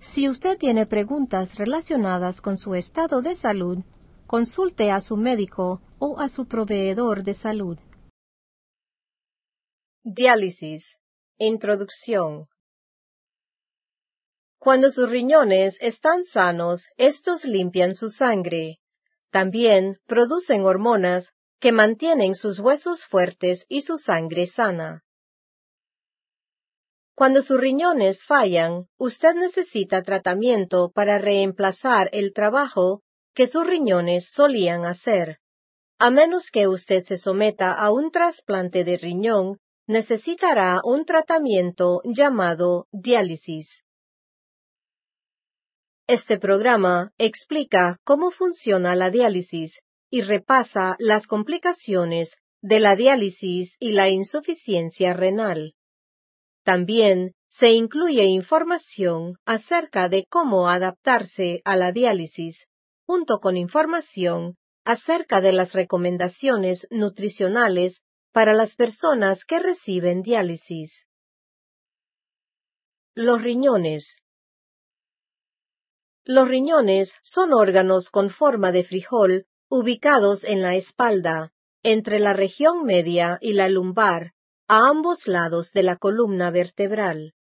Si usted tiene preguntas relacionadas con su estado de salud, consulte a su médico o a su proveedor de salud. Diálisis. Introducción. Cuando sus riñones están sanos, estos limpian su sangre. También producen hormonas que mantienen sus huesos fuertes y su sangre sana. Cuando sus riñones fallan, usted necesita tratamiento para reemplazar el trabajo que sus riñones solían hacer. A menos que usted se someta a un trasplante de riñón, necesitará un tratamiento llamado diálisis. Este programa explica cómo funciona la diálisis y repasa las complicaciones de la diálisis y la insuficiencia renal. También se incluye información acerca de cómo adaptarse a la diálisis, junto con información acerca de las recomendaciones nutricionales para las personas que reciben diálisis. Los riñones. Los riñones son órganos con forma de frijol ubicados en la espalda, entre la región media y la lumbar, a ambos lados de la columna vertebral.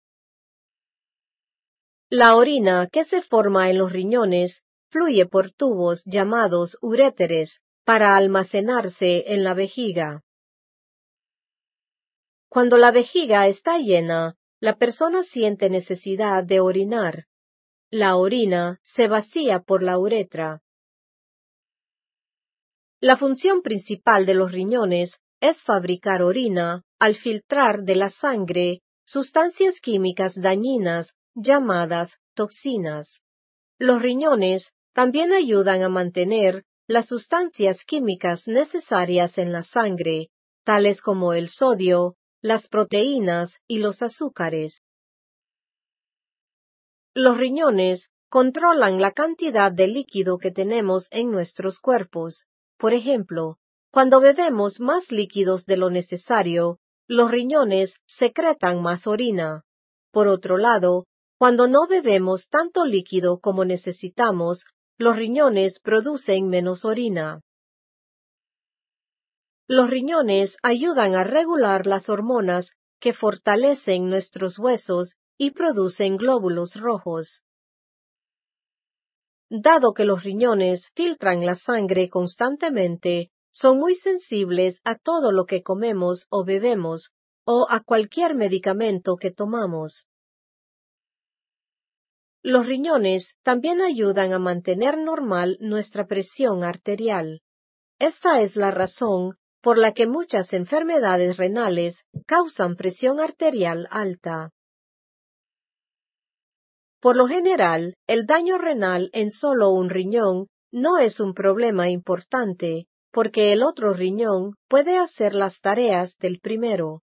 La orina que se forma en los riñones fluye por tubos llamados uréteres para almacenarse en la vejiga. Cuando la vejiga está llena, la persona siente necesidad de orinar. La orina se vacía por la uretra. La función principal de los riñones es fabricar orina al filtrar de la sangre sustancias químicas dañinas llamadas toxinas. Los riñones también ayudan a mantener las sustancias químicas necesarias en la sangre, tales como el sodio, las proteínas y los azúcares. Los riñones controlan la cantidad de líquido que tenemos en nuestros cuerpos. Por ejemplo, cuando bebemos más líquidos de lo necesario, los riñones secretan más orina. Por otro lado, cuando no bebemos tanto líquido como necesitamos, los riñones producen menos orina. Los riñones ayudan a regular las hormonas que fortalecen nuestros huesos y producen glóbulos rojos. Dado que los riñones filtran la sangre constantemente, son muy sensibles a todo lo que comemos o bebemos o a cualquier medicamento que tomamos. Los riñones también ayudan a mantener normal nuestra presión arterial. Esta es la razón por la que muchas enfermedades renales causan presión arterial alta. Por lo general, el daño renal en solo un riñón no es un problema importante, porque el otro riñón puede hacer las tareas del primero.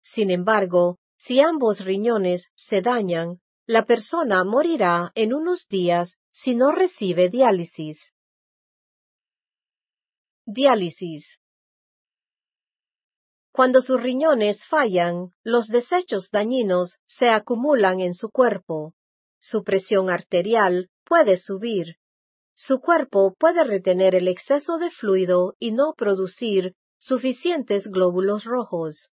Sin embargo, si ambos riñones se dañan, la persona morirá en unos días si no recibe diálisis. Diálisis. Cuando sus riñones fallan, los desechos dañinos se acumulan en su cuerpo. Su presión arterial puede subir, su cuerpo puede retener el exceso de fluido y no producir suficientes glóbulos rojos.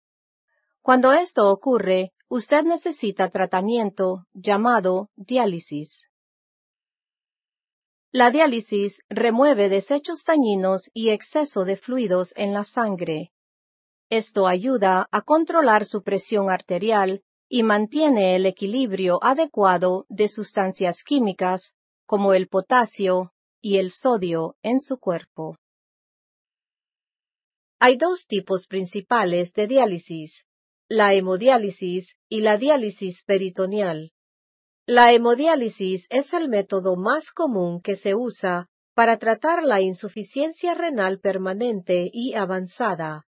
Cuando esto ocurre, usted necesita tratamiento llamado diálisis. La diálisis remueve desechos dañinos y exceso de fluidos en la sangre. Esto ayuda a controlar su presión arterial y mantiene el equilibrio adecuado de sustancias químicas como el potasio, y el sodio en su cuerpo. Hay dos tipos principales de diálisis, la hemodiálisis y la diálisis peritoneal. La hemodiálisis es el método más común que se usa para tratar la insuficiencia renal permanente y avanzada.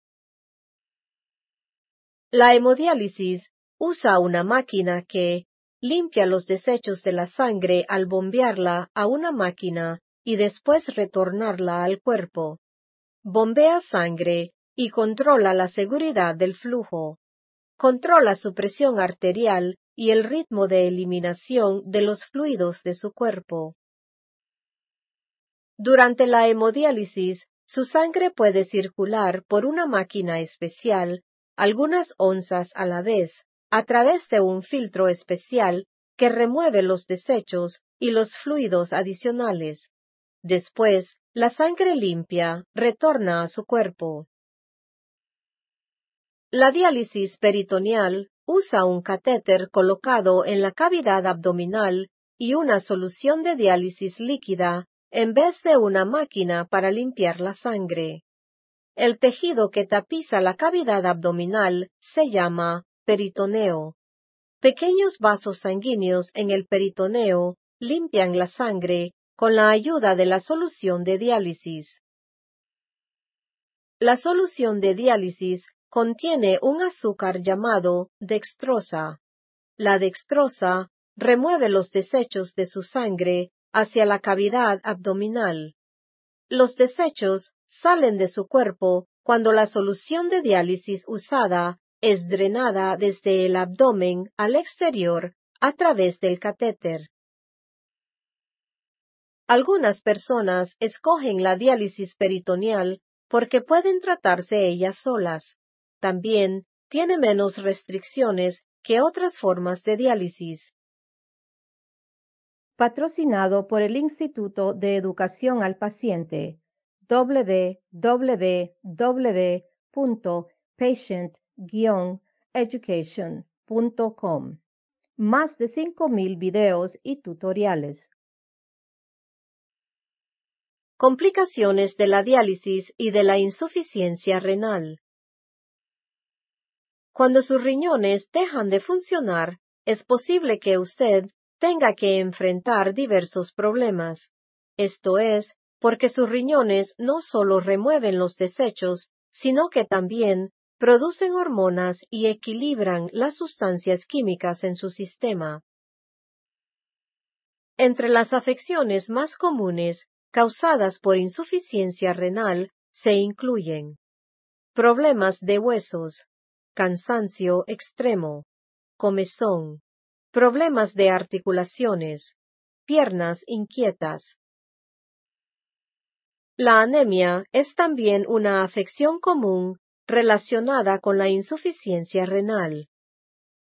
La hemodiálisis usa una máquina que limpia los desechos de la sangre al bombearla a una máquina y después retornarla al cuerpo. Bombea sangre y controla la seguridad del flujo. Controla su presión arterial y el ritmo de eliminación de los fluidos de su cuerpo. Durante la hemodiálisis, su sangre puede circular por una máquina especial, algunas onzas a la vez, a través de un filtro especial que remueve los desechos y los fluidos adicionales. Después, la sangre limpia retorna a su cuerpo. La diálisis peritoneal usa un catéter colocado en la cavidad abdominal y una solución de diálisis líquida en vez de una máquina para limpiar la sangre. El tejido que tapiza la cavidad abdominal se llama peritoneo. Pequeños vasos sanguíneos en el peritoneo limpian la sangre con la ayuda de la solución de diálisis. La solución de diálisis contiene un azúcar llamado dextrosa. La dextrosa remueve los desechos de su sangre hacia la cavidad abdominal. Los desechos salen de su cuerpo cuando la solución de diálisis usada es drenada desde el abdomen al exterior a través del catéter. Algunas personas escogen la diálisis peritoneal porque pueden tratarse ellas solas. También tiene menos restricciones que otras formas de diálisis. Patrocinado por el Instituto de Educación al Paciente www.patient-education.com. Más de 5.000 videos y tutoriales complicaciones de la diálisis y de la insuficiencia renal. Cuando sus riñones dejan de funcionar, es posible que usted tenga que enfrentar diversos problemas. Esto es, porque sus riñones no solo remueven los desechos, sino que también producen hormonas y equilibran las sustancias químicas en su sistema. Entre las afecciones más comunes causadas por insuficiencia renal se incluyen problemas de huesos, cansancio extremo, comezón, problemas de articulaciones, piernas inquietas. La anemia es también una afección común relacionada con la insuficiencia renal.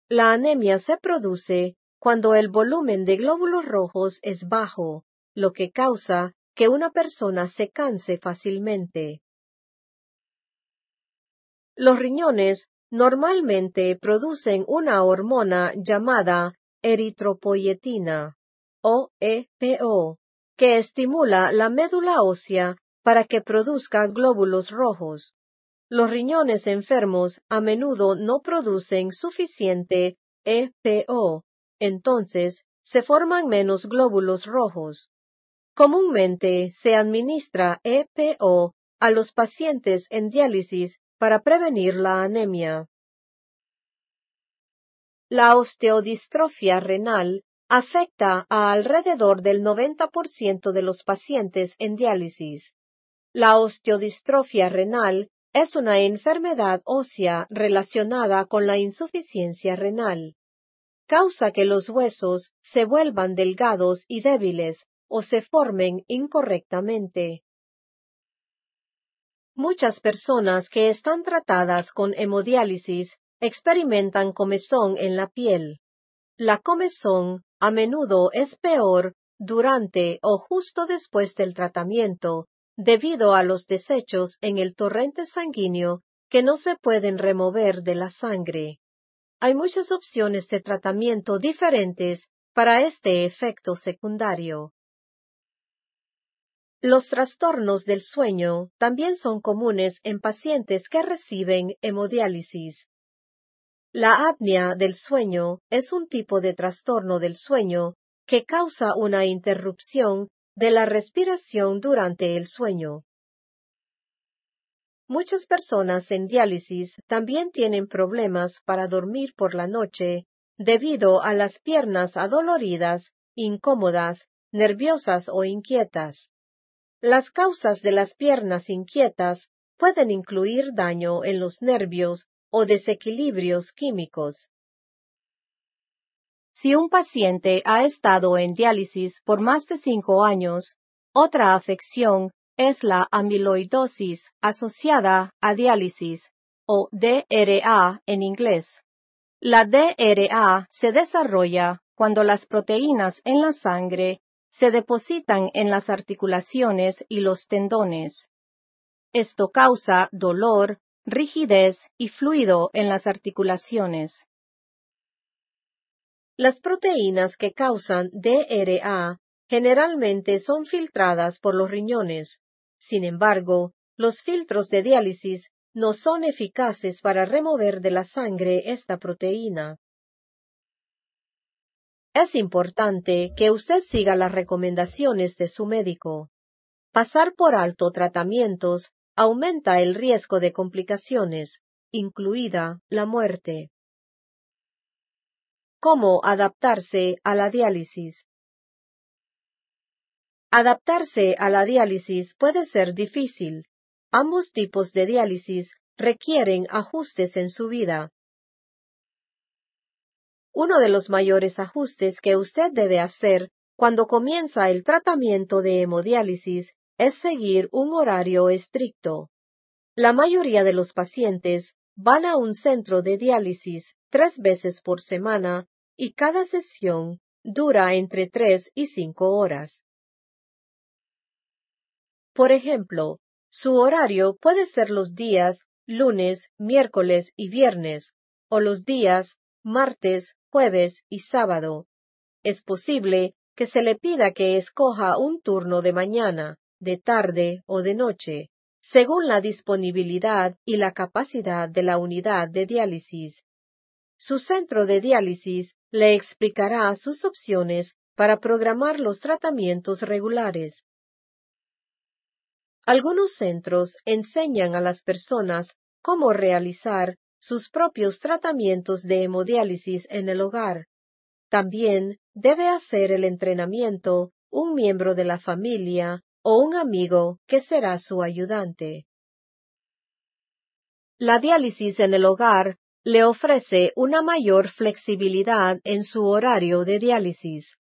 La anemia se produce cuando el volumen de glóbulos rojos es bajo, lo que causa que una persona se canse fácilmente. Los riñones normalmente producen una hormona llamada eritropoyetina o EPO que estimula la médula ósea para que produzca glóbulos rojos. Los riñones enfermos a menudo no producen suficiente EPO, entonces se forman menos glóbulos rojos. Comúnmente se administra EPO a los pacientes en diálisis para prevenir la anemia. La osteodistrofia renal afecta a alrededor del 90% de los pacientes en diálisis. La osteodistrofia renal es una enfermedad ósea relacionada con la insuficiencia renal. Causa que los huesos se vuelvan delgados y débiles o se formen incorrectamente. Muchas personas que están tratadas con hemodiálisis experimentan comezón en la piel. La comezón a menudo es peor durante o justo después del tratamiento, debido a los desechos en el torrente sanguíneo que no se pueden remover de la sangre. Hay muchas opciones de tratamiento diferentes para este efecto secundario. Los trastornos del sueño también son comunes en pacientes que reciben hemodiálisis. La apnea del sueño es un tipo de trastorno del sueño que causa una interrupción de la respiración durante el sueño. Muchas personas en diálisis también tienen problemas para dormir por la noche debido a las piernas adoloridas, incómodas, nerviosas o inquietas. Las causas de las piernas inquietas pueden incluir daño en los nervios o desequilibrios químicos. Si un paciente ha estado en diálisis por más de cinco años, otra afección es la amiloidosis asociada a diálisis, o DRA en inglés. La DRA se desarrolla cuando las proteínas en la sangre se depositan en las articulaciones y los tendones. Esto causa dolor, rigidez y fluido en las articulaciones. Las proteínas que causan DRA generalmente son filtradas por los riñones. Sin embargo, los filtros de diálisis no son eficaces para remover de la sangre esta proteína. Es importante que usted siga las recomendaciones de su médico. Pasar por alto tratamientos aumenta el riesgo de complicaciones, incluida la muerte. ¿Cómo adaptarse a la diálisis? Adaptarse a la diálisis puede ser difícil. Ambos tipos de diálisis requieren ajustes en su vida uno de los mayores ajustes que usted debe hacer cuando comienza el tratamiento de hemodiálisis es seguir un horario estricto. La mayoría de los pacientes van a un centro de diálisis tres veces por semana y cada sesión dura entre tres y cinco horas. Por ejemplo, su horario puede ser los días lunes, miércoles y viernes, o los días martes, jueves y sábado. Es posible que se le pida que escoja un turno de mañana, de tarde o de noche, según la disponibilidad y la capacidad de la unidad de diálisis. Su centro de diálisis le explicará sus opciones para programar los tratamientos regulares. Algunos centros enseñan a las personas cómo realizar sus propios tratamientos de hemodiálisis en el hogar. También debe hacer el entrenamiento un miembro de la familia o un amigo que será su ayudante. La diálisis en el hogar le ofrece una mayor flexibilidad en su horario de diálisis.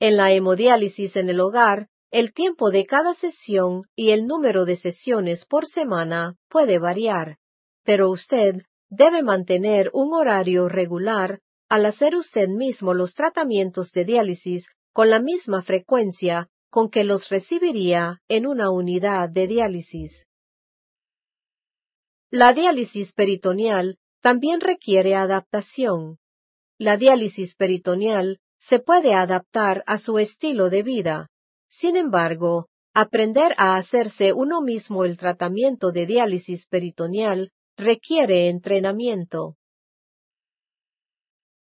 En la hemodiálisis en el hogar, el tiempo de cada sesión y el número de sesiones por semana puede variar, pero usted debe mantener un horario regular al hacer usted mismo los tratamientos de diálisis con la misma frecuencia con que los recibiría en una unidad de diálisis. La diálisis peritoneal también requiere adaptación. La diálisis peritoneal se puede adaptar a su estilo de vida. Sin embargo, aprender a hacerse uno mismo el tratamiento de diálisis peritoneal requiere entrenamiento.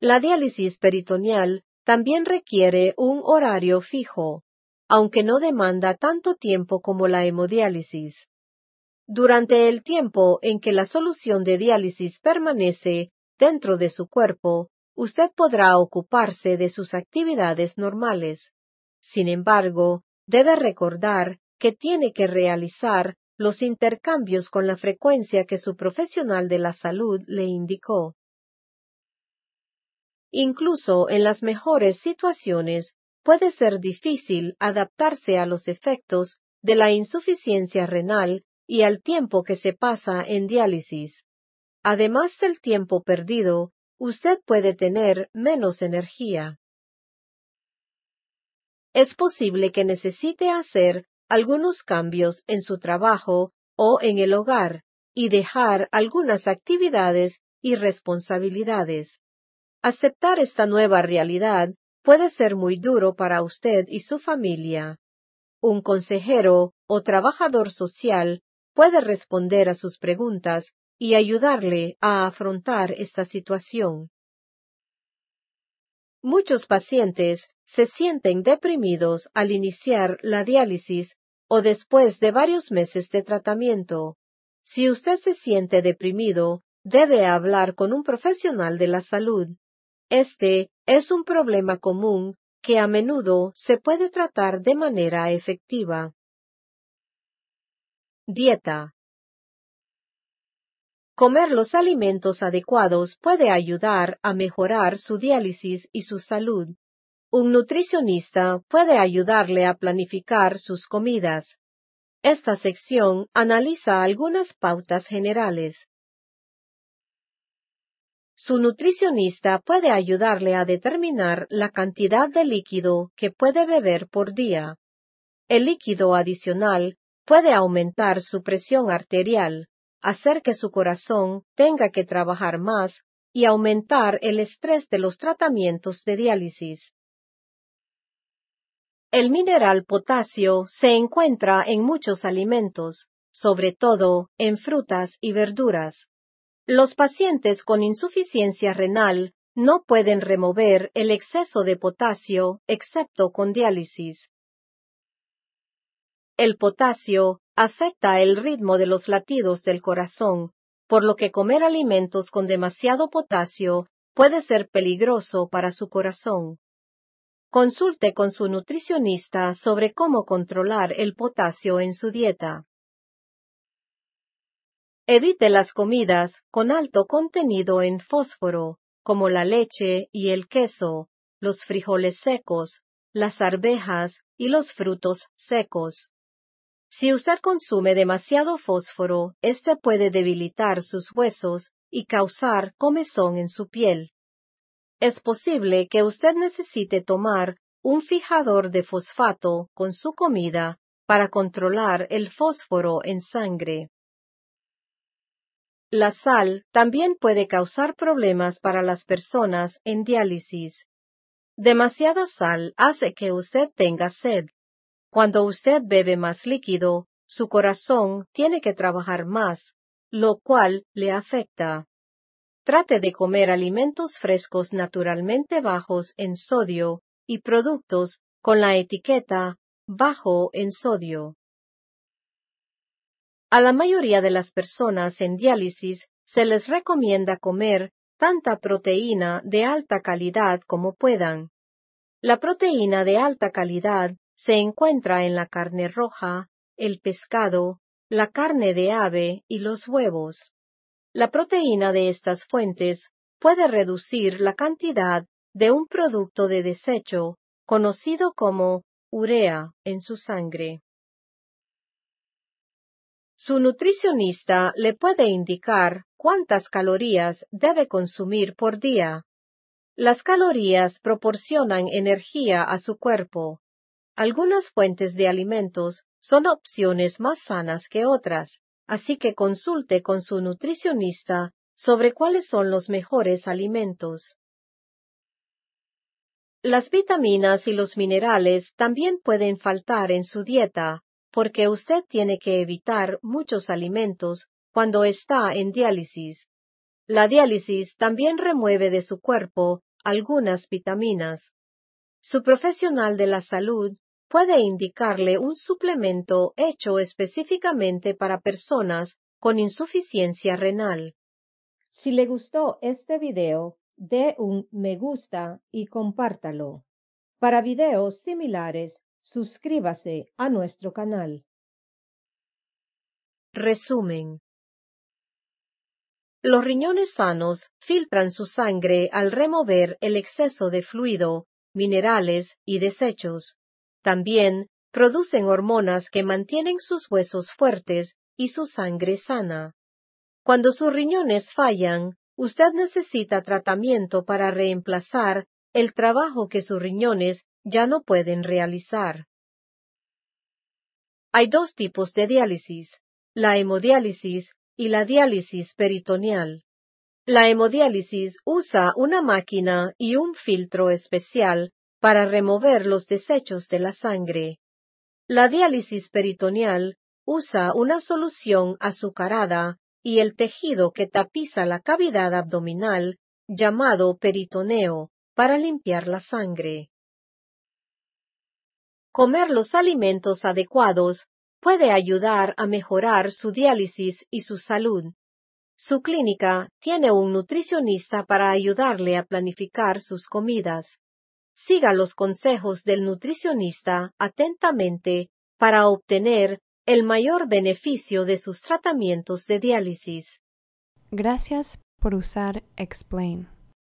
La diálisis peritoneal también requiere un horario fijo, aunque no demanda tanto tiempo como la hemodiálisis. Durante el tiempo en que la solución de diálisis permanece dentro de su cuerpo, usted podrá ocuparse de sus actividades normales. Sin embargo, debe recordar que tiene que realizar los intercambios con la frecuencia que su profesional de la salud le indicó. Incluso en las mejores situaciones puede ser difícil adaptarse a los efectos de la insuficiencia renal y al tiempo que se pasa en diálisis. Además del tiempo perdido, usted puede tener menos energía. Es posible que necesite hacer algunos cambios en su trabajo o en el hogar y dejar algunas actividades y responsabilidades. Aceptar esta nueva realidad puede ser muy duro para usted y su familia. Un consejero o trabajador social puede responder a sus preguntas y ayudarle a afrontar esta situación. Muchos pacientes se sienten deprimidos al iniciar la diálisis o después de varios meses de tratamiento. Si usted se siente deprimido, debe hablar con un profesional de la salud. Este es un problema común que a menudo se puede tratar de manera efectiva. Dieta. Comer los alimentos adecuados puede ayudar a mejorar su diálisis y su salud. Un nutricionista puede ayudarle a planificar sus comidas. Esta sección analiza algunas pautas generales. Su nutricionista puede ayudarle a determinar la cantidad de líquido que puede beber por día. El líquido adicional puede aumentar su presión arterial, hacer que su corazón tenga que trabajar más y aumentar el estrés de los tratamientos de diálisis. El mineral potasio se encuentra en muchos alimentos, sobre todo en frutas y verduras. Los pacientes con insuficiencia renal no pueden remover el exceso de potasio excepto con diálisis. El potasio afecta el ritmo de los latidos del corazón, por lo que comer alimentos con demasiado potasio puede ser peligroso para su corazón. Consulte con su nutricionista sobre cómo controlar el potasio en su dieta. Evite las comidas con alto contenido en fósforo, como la leche y el queso, los frijoles secos, las arvejas y los frutos secos. Si usted consume demasiado fósforo, este puede debilitar sus huesos y causar comezón en su piel. Es posible que usted necesite tomar un fijador de fosfato con su comida para controlar el fósforo en sangre. La sal también puede causar problemas para las personas en diálisis. Demasiada sal hace que usted tenga sed. Cuando usted bebe más líquido, su corazón tiene que trabajar más, lo cual le afecta. Trate de comer alimentos frescos naturalmente bajos en sodio y productos con la etiqueta bajo en sodio. A la mayoría de las personas en diálisis se les recomienda comer tanta proteína de alta calidad como puedan. La proteína de alta calidad se encuentra en la carne roja, el pescado, la carne de ave y los huevos. La proteína de estas fuentes puede reducir la cantidad de un producto de desecho conocido como urea en su sangre. Su nutricionista le puede indicar cuántas calorías debe consumir por día. Las calorías proporcionan energía a su cuerpo. Algunas fuentes de alimentos son opciones más sanas que otras así que consulte con su nutricionista sobre cuáles son los mejores alimentos. Las vitaminas y los minerales también pueden faltar en su dieta, porque usted tiene que evitar muchos alimentos cuando está en diálisis. La diálisis también remueve de su cuerpo algunas vitaminas. Su profesional de la salud puede indicarle un suplemento hecho específicamente para personas con insuficiencia renal. Si le gustó este video, dé un me gusta y compártalo. Para videos similares, suscríbase a nuestro canal. Resumen. Los riñones sanos filtran su sangre al remover el exceso de fluido, minerales y desechos. También producen hormonas que mantienen sus huesos fuertes y su sangre sana. Cuando sus riñones fallan, usted necesita tratamiento para reemplazar el trabajo que sus riñones ya no pueden realizar. Hay dos tipos de diálisis, la hemodiálisis y la diálisis peritoneal. La hemodiálisis usa una máquina y un filtro especial para remover los desechos de la sangre. La diálisis peritoneal usa una solución azucarada y el tejido que tapiza la cavidad abdominal, llamado peritoneo, para limpiar la sangre. Comer los alimentos adecuados puede ayudar a mejorar su diálisis y su salud. Su clínica tiene un nutricionista para ayudarle a planificar sus comidas siga los consejos del nutricionista atentamente para obtener el mayor beneficio de sus tratamientos de diálisis. Gracias por usar Explain.